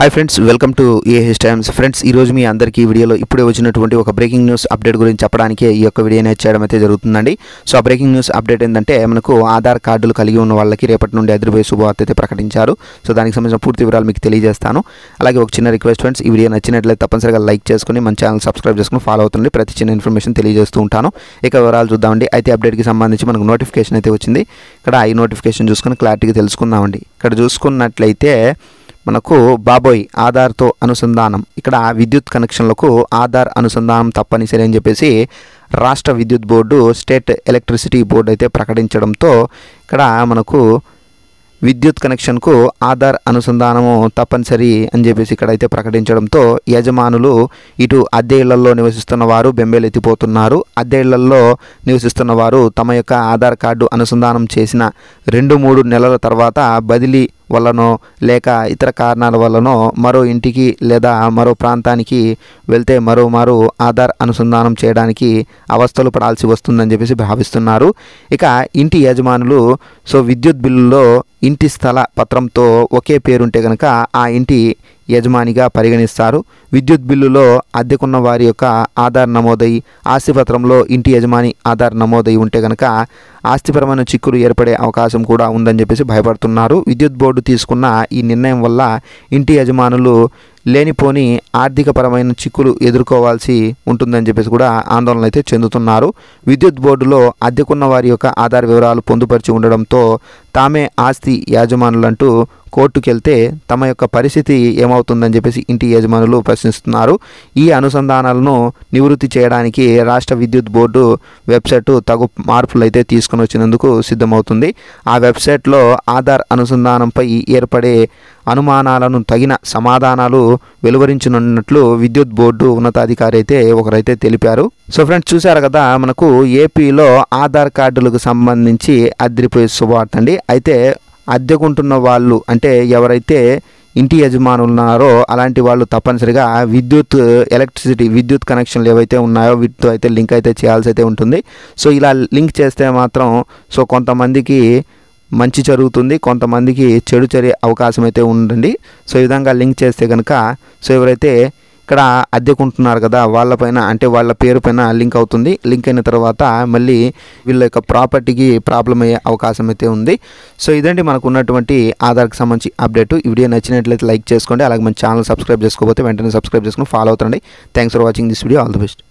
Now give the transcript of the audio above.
hi friends welcome to AH Times friends ఈరోజు మీ అందరికీ వీడియోలో ఇప్పుడే వచ్చినటువంటి ఒక బ్రేకింగ్ న్యూస్ అప్డేట్ గురించి చెప్పడానికే ఈ యొక్క వీడియోని చేయడం అయితే జరుగుతుందండి సో ఆ బ్రేకింగ్ న్యూస్ అప్డేట్ ఏంటంటే మనకు ఆధార్ కార్డులు కలిగి ఉన్న వాళ్ళకి రేపటి నుండి హైదరాబాద్ శుభవార్త అయితే ప్రకటించారు సో దానికి సంబంధించిన పూర్తి వివరాలు మీకు తెలియజేస్తాను అలాగే ఒక చిన్న రిక్వెస్ట్ ఫ్రెండ్స్ ఈ వీడియో నచ్చినట్లయితే తప్పనిసరిగా లైక్ చేసుకుని మన ఛానల్ సబ్స్క్రైబ్ చేసుకుని ఫాలో అవుతుంది ప్రతి చిన్న ఇన్ఫర్మేషన్ తెలియజేస్తూ ఉంటాను ఇక వివరాలు చూద్దామండి అయితే అప్డేట్కి సంబంధించి మనకు నోటిఫికేషన్ అయితే వచ్చింది ఇక్కడ ఈ నోటిఫికేషన్ చూసుకుని క్లారిటీగా తెలుసుకుందామండి ఇక్కడ చూసుకున్నట్లయితే మనకు బాబోయ్ ఆధార్తో అనుసంధానం ఇక్కడ విద్యుత్ కనెక్షన్లకు ఆధార్ అనుసంధానం తప్పనిసరి అని చెప్పేసి రాష్ట్ర విద్యుత్ బోర్డు స్టేట్ ఎలక్ట్రిసిటీ బోర్డు అయితే ప్రకటించడంతో ఇక్కడ మనకు విద్యుత్ కనెక్షన్కు ఆధార్ అనుసంధానము తప్పనిసరి అని చెప్పేసి ఇక్కడైతే ప్రకటించడంతో యజమానులు ఇటు అద్దె ఇళ్లలో నివసిస్తున్న వారు బెంబేలెత్తిపోతున్నారు అద్దె ఇళ్లలో నివసిస్తున్న వారు తమ యొక్క ఆధార్ కార్డు అనుసంధానం చేసిన రెండు మూడు నెలల తర్వాత బదిలీ వల్లనో లేక ఇతర కారణాల వల్లనో మరో ఇంటికి లేదా మరో ప్రాంతానికి వెళ్తే మరోమారు ఆధార్ అనుసంధానం చేయడానికి అవస్థలు పడాల్సి వస్తుందని చెప్పేసి భావిస్తున్నారు ఇక ఇంటి యజమానులు సో విద్యుత్ బిల్లులో ఇంటి స్థల పత్రంతో ఒకే పేరుంటే కనుక ఆ ఇంటి యజమానిగా పరిగణిస్తారు విద్యుత్ బిల్లులో అద్దెకున్న వారి యొక్క ఆధార్ నమోదై ఆస్తిపత్రంలో ఇంటి యజమాని ఆధార్ నమోదై ఉంటే కనుక ఆస్తిపరమైన చిక్కులు ఏర్పడే అవకాశం కూడా ఉందని చెప్పేసి భయపడుతున్నారు విద్యుత్ బోర్డు తీసుకున్న ఈ నిర్ణయం వల్ల ఇంటి యజమానులు లేనిపోని ఆర్థికపరమైన చిక్కులు ఎదుర్కోవాల్సి ఉంటుందని చెప్పేసి కూడా ఆందోళన అయితే చెందుతున్నారు విద్యుత్ బోర్డులో అద్దెకున్న వారి యొక్క ఆధార్ వివరాలు పొందుపరిచి ఉండడంతో తామే ఆస్తి యాజమానులంటూ కోర్టుకెళ్తే తమ యొక్క పరిస్థితి ఏమవుతుందని చెప్పేసి ఇంటి యజమానులు ప్రశ్నిస్తున్నారు ఈ అనుసంధానాలను నివృత్తి చేయడానికి రాష్ట్ర విద్యుత్ బోర్డు వెబ్సైట్ తగు మార్పులు అయితే తీసుకుని వచ్చినందుకు సిద్ధమవుతుంది ఆ వెబ్సైట్లో ఆధార్ అనుసంధానంపై ఏర్పడే అనుమానాలను తగిన సమాధానాలు వెలువరించనున్నట్లు విద్యుత్ బోర్డు ఉన్నతాధికారి అయితే ఒకరైతే తెలిపారు సో ఫ్రెండ్స్ చూశారు కదా మనకు ఏపీలో ఆధార్ కార్డులకు సంబంధించి అదిరిపోయే శుభవార్త అండి అయితే అద్దెకుంటున్న వాళ్ళు అంటే ఎవరైతే ఇంటి యజమానులు ఉన్నారో అలాంటి వాళ్ళు తప్పనిసరిగా విద్యుత్ ఎలక్ట్రిసిటీ విద్యుత్ కనెక్షన్లు ఏవైతే ఉన్నాయో వీటితో అయితే లింక్ అయితే చేయాల్సి అయితే ఉంటుంది సో ఇలా లింక్ చేస్తే మాత్రం సో కొంతమందికి మంచి జరుగుతుంది కొంతమందికి చెడు చర్య అవకాశం అయితే ఉండండి సో ఈ విధంగా లింక్ చేస్తే కనుక సో ఎవరైతే ఇక్కడ అద్దెకుంటున్నారు కదా వాళ్ళపైన అంటే వాళ్ళ పేరు పైన లింక్ అవుతుంది లింక్ అయిన తర్వాత మళ్ళీ వీళ్ళ యొక్క ప్రాపర్టీకి ప్రాబ్లం అయ్యే అవకాశం అయితే ఉంది సో ఇదండి మనకు ఉన్నటువంటి ఆధార్కి సంబంధించి అప్డేట్ ఈ వీడియో నచ్చినట్లయితే లైక్ చేసుకోండి అలాగే మన ఛానల్ సబ్స్క్రైబ్ చేసుకోకపోతే వెంటనే సబ్స్క్రైబ్ చేసుకుని ఫాలో అవుతుండీ thanks for watching this video all the best